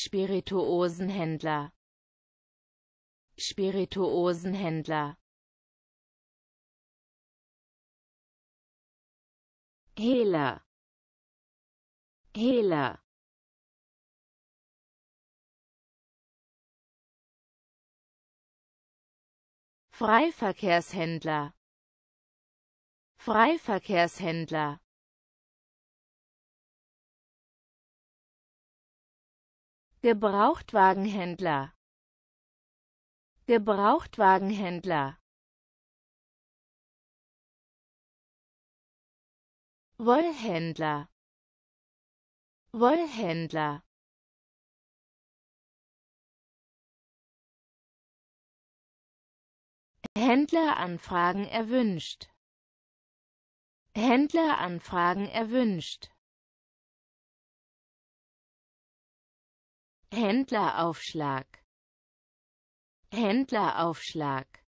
Spirituosenhändler Spirituosenhändler Hehler Hehler Freiverkehrshändler Freiverkehrshändler Gebrauchtwagenhändler Gebrauchtwagenhändler Wollhändler Wollhändler Händleranfragen erwünscht Händleranfragen erwünscht Händleraufschlag Händleraufschlag